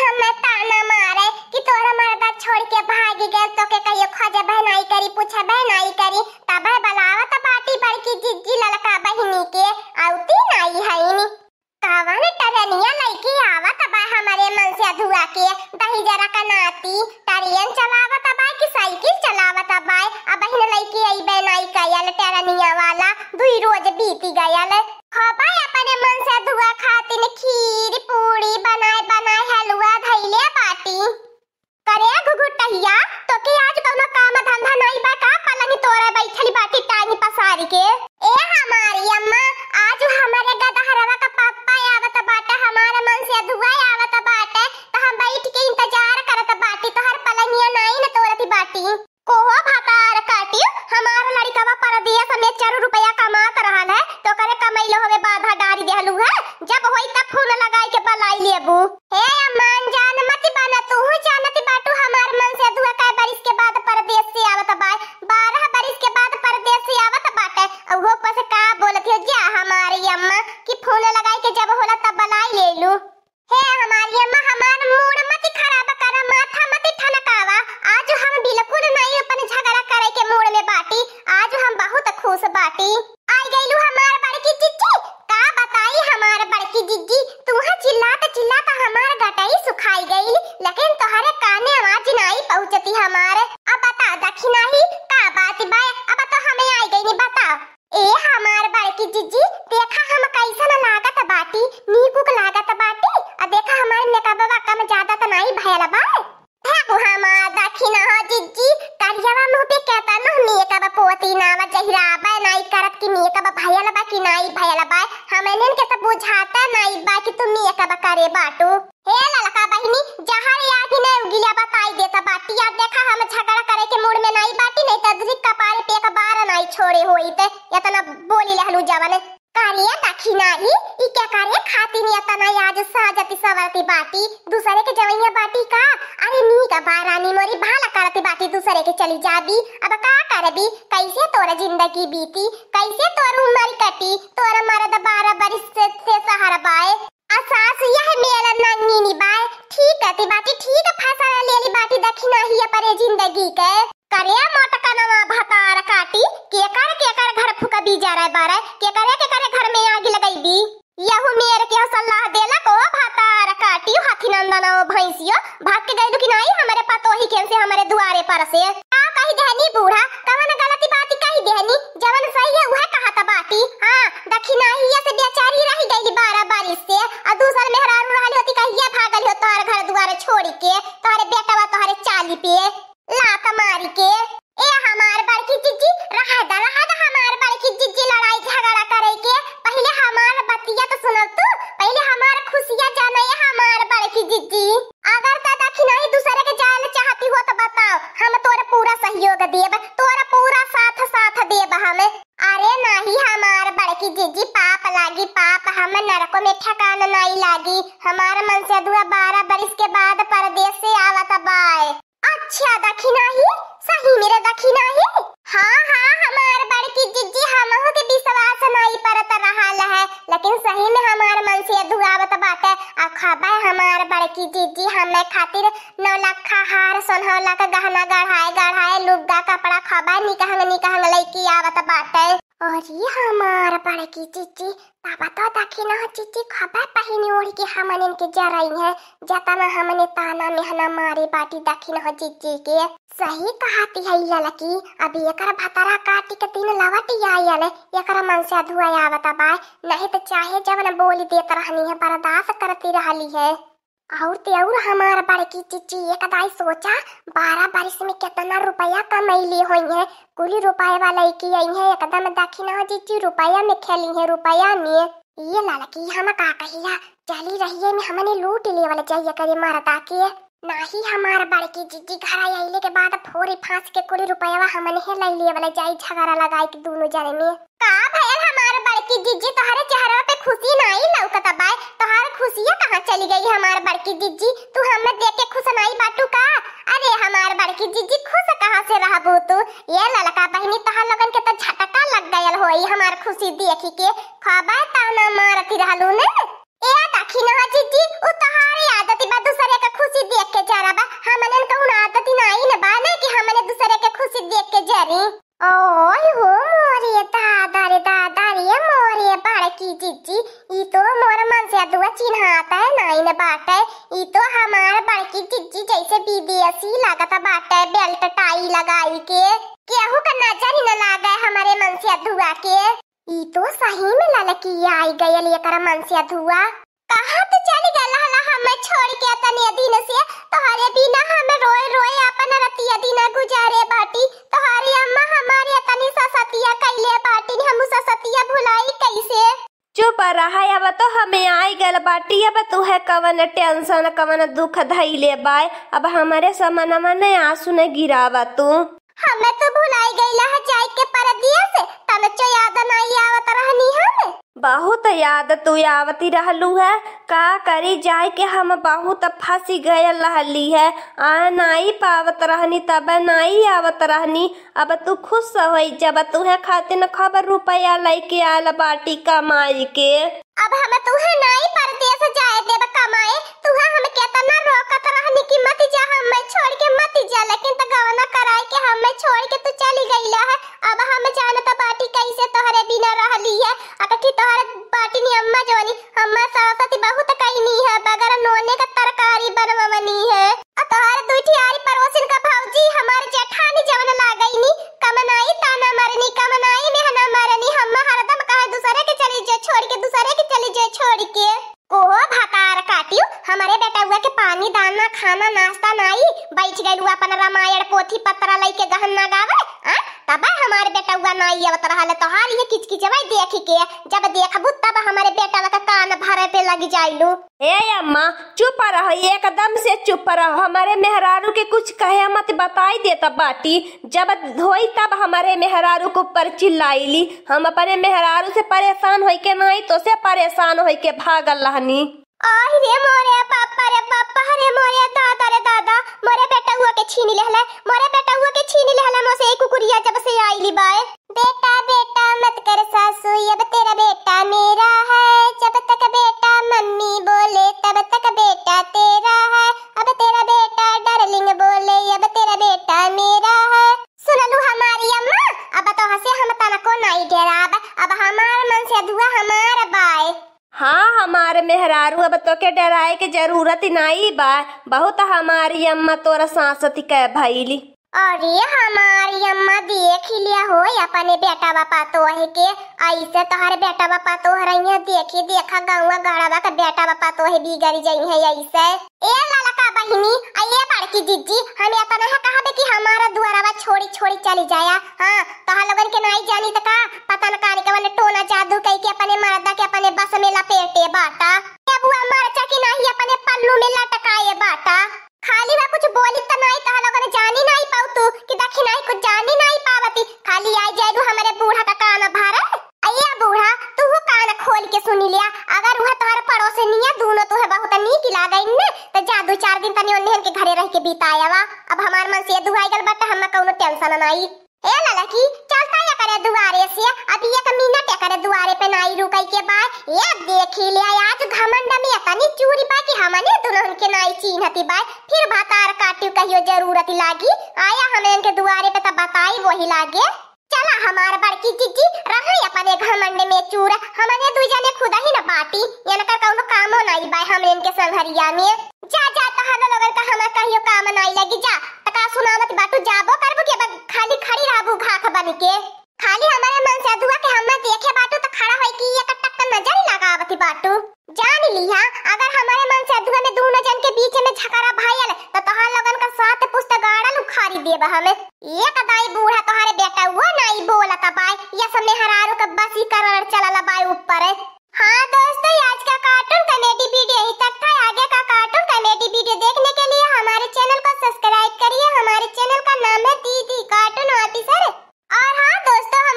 हम मैं ताना मारे कि तोरा मर्दा छोड़ के भागी गए तो के कहियो खोजे बहनाई करी पूछे बहनाई करी कि जिज्जी तुहा चिल्लाता चिल्लाता हमार गटाई सुखाई गई लेकिन तोहरे काने आवाज नहीं पहुंचती हमारे अब बता दखी नहीं का बात बाय अब तो हमें आई गई नहीं बता ए हमार बड़की जिज्जी देखा हम कैसा ना लागत बाटी नीकुक लागत करे बाटू हे ललका बहिनी जहां याद ही ने उगिलिया बताई देता बाटी आज देखा हम झगड़ा करे के मूड में नहीं बाटी नहीं त दिख कपारे पे का बार नहीं छोड़े होई त यतना बोली लहलू जावन कारिया तखी नाही ई क्या करे खाती नहीं यतना आज साजती सवरती बाटी दूसरे के जवैया बाटी का अरे नी का बारानी मोरी भाला करती बाटी दूसरे के चली जाबी अब का करबी कैसे तोरा जिंदगी बीती कैसे तोर उम्र कटी तोरा मरद बारा बरिस भाग के गए दुखी ना आई हमारे पास तो ही खेल से हमारे दुआरे पर से लागी पाप हम नरको में ठकान नाई लागी हमारा मन से दुआ बारह बरिस के बाद परदेश से आवा आवत बाय अच्छा दखिना ही सही मेरे दखिना ही हाँ हाँ हमार बड़ बड़की जिज्जी हो के विश्वास नहीं परत रहल है लेकिन सही में हमार मन से दुआ आवत बाटे आ खाबा हमार बड़ की जिज्जी हमें खातिर नौ लखा हार सोनहला का गहना गढ़ाए गढ़ाए लुगा कपड़ा खाबा निकहंग निकहंग लइकी आवत बात है और ये हमार हाँ बड़े की चीची पापा तो दखिन चीची खबर पहनी ओढ़ के हमन इनके जराई है जाता ना हमने ताना मेहना मारे बाटी दखिन हो चीची के सही कहती है ये लकी अभी ये कर भतरा काटी के तीन लवट ये कर मन से धुआ आवता बाय नहीं तो चाहे जब ना बोली देत रहनी है बर्दाश्त करती रहली है और तेवर हमारे बारे की चिची ये कदाई सोचा बारह बारिश में कितना रुपया कमाई ली हुई है कुली रुपये वाला की आई है एकदम दक्षिणा चिची रुपया में खेली है रुपया में ये लाला की हम का कहिया चली रही में हमने लूट ले वाला चाहिए करे मारा ताकि ना ही हमारे बारे की जीजी घर आइले के बाद फोरी फांस के कुली रुपया हमने है ले वाला जाई झगड़ा लगाई के दोनों जाने में का भैया हमारे बारे की तो हरे चेहरा खुशी ना आई लौकत बाय तोहार खुशिया कहाँ चली गई हमार बड़की जीजी तू हमें देख के खुश खुशनाई बाटू का अरे हमार बड़की जीजी खुश कहाँ से रहा बो तू ये ललका बहनी तहार लोगन के तो झटका लग गयल होई हमार खुशी देखी के खबा ताना मारती रहलू ने ए दाखी ना जीजी ओ तहार आदत बा दूसरे के खुशी देख के जरा बा हमनन कहूं आदत नाई ना बा ना कि हमने दूसरे के खुशी देख के जरी ओ हो ही नहाता है नाइन बाट है ये तो हमार बड़की जिज्जी जैसे लगा था बाट है बेल्ट टाई लगाई के केहू का नजर ही न है हमारे मन से धुआ के ये तो सही में ललकी आई गई गयल एकरा मन से धुआ कहां तो चली गल हला हमें छोड़ के आता नहीं दिन से तोहरे बिना हमें रोए रोए अपन रतिया दिना गुजारे बाटी तोहरे अम्मा हमारे तनी ससतिया कैले बाटी हम ससतिया भुलाई कैसे चुप रहा अब तो हमें आई गल बाटी अब तू है कवन टेंशन कवन दुख धैले बाय अब हमारे समनमा न आंसू न गिरावा तू हमें तो भुलाई गईला है जाई के परदिया से तन चो याद नहीं आवत रहनी हम बहुत याद तू आवती रहलू है का करी जाए के हम बहुत फंसी गयल रहली है आ नाई पावत रहनी तब नाई आवत रहनी अब तू खुश हो जब तू तुहे खातिर खबर रुपया लेके आल बाटी कमाई के अब हम तू है नाई परदेश जाए देब कमाए तू है हम केतना रोकत रहनी कि मत जा हम छोड़ के मत जा लेकिन त गवना कराए के हम छोड़ के तू चली गईला है अब हम बाटी ना रहली है अटकी तोहर बाटी नी अम्मा जवानी अम्मा सरस्वती बहुत कई नी है बगर नोने का तरकारी बनवनी है और तोहर दुठी आरी पड़ोसिन का भौजी हमारे जेठानी जवन ला गई नी कमनाई ताना मरनी कमनाई में हना मरनी हम हरदम कह दूसरे के चली जे छोड़ के दूसरे के चली जे छोड़ के कोहो भकार काटियो हमारे बेटा हुआ के पानी दाना खाना नाश्ता नाई बैठ गई हुआ अपन रामायण पोथी पत्रा लेके गहन ना गावे तब हमारे बेटा हुआ नहीं आवत रहा तोहार ये किचकिचवा देखी के जब देखा बुत तब हमारे बेटा लगा कान भरे पे लग जाइलू ए अम्मा चुप रहो एकदम से चुप रहो हमारे मेहरारू के कुछ कहे मत बताई देता बाटी जब धोई तब हमारे मेहरारू को पर चिल्लाईली हम अपने मेहरारू से परेशान होई के नहीं तो से परेशान होई के भागल रहनी अरे मोरे पापा रे पापा रे मोरे दादा रे दादा मोरे बेटा हुआ के छीनी लेहला मोरे बेटा हुआ के छीनी लेहला मोसे एक कुकुरिया जब से आईली बाए बेटा बेटा मत कर सासू अब तेरा बेटा मेरा है जब तक बेटा मम्मी बोले तब तक बेटा तेरा है हाँ हमारे मेहरारू अब तो के डराए के जरूरत ही नहीं बा बहुत हमारी अम्मा तोरा सांसती कह भैली अरे हमारी अम्मा देख लिया हो अपने बेटा बापा तो है के ऐसे तो हर बेटा बापा तो हर है देखी देखा गाँव गढ़वा का बेटा बापा तो है बिगड़ जाई है ऐसे ए ललका बहिनी ये की जीजी हमें अपना कहा हमारा दुआरावा छोड़ी छोड़ी चली जाया हां तहा लगन के नहीं जानी का पता न के वाले टोना जादू कई के अपने मरदा के अपने बस में लपेटे बाटा ये बुआ मरचा के नहीं अपने पल्लू में लटकाए बाटा खाली वा कुछ बोली त नहीं तहा लगन जानी नहीं पाऊ तू कि दखी नहीं कुछ जानी नहीं पावती खाली आ जाए दू हमारे बूढ़ा का कान भरे अया बूढ़ा तू वो कान खोल के सुनी लिया अगर वह तोहर पड़ोस है दोनों तो है बहुत नीक लागई ने त जादू चार दिन तनी ओन्हन के घरे रह के बिताया वा अब हमार मन से दुहाई गल बट हम कौनो टेंशन ना आई ए लड़की चलता या करे दुआरे से अब ये कमी ना करे दुआरे पे नाई रुकई के बाद ये देखी लिया आज घमंड में तनी चूरी पा कि हमने दुल्हन के नाई हती बाय फिर भातार काटियो कहियो जरूरत लागी आया हमें इनके दुआरे पे तब बताई वही लागे चला हमार बड़की जीजी रहे अपने घमंड में चूर हमने दू जने खुद ही न बाटी इनका कोनो काम कामो नहीं बाय हम इनके संघरिया में बहाना लगल का हमर कहियो काम नाइ लगी जा तका सुनावत बाटू जाबो करबो के बग खाली खड़ी रहबो खाख बन के खाली हमरे मन से दुआ के हम देखे बाटू तो खड़ा होई की एक टक्कर नजर ही लगावती बाटू जान लिया अगर हमारे मन से दुआ में दोनों जन के बीच में झगड़ा भइल तो तहार लगन का साथ पुस्त गाड़ल उखाड़ी देब हमें एक दाई बूढ़ा तोहरे बेटा हुआ नाई बोलता बाय या सब हरारो का बस बसी करन चलला बाय ऊपर हां दोस्तों आज का कार्टून कॉमेडी वीडियो ही तक था आगे का कार्टून कॉमेडी वीडियो देखने के लिए हमारे चैनल को सब्सक्राइब करिए हमारे चैनल का नाम है दीदी कार्टून ऑफिसर और हाँ दोस्तों हम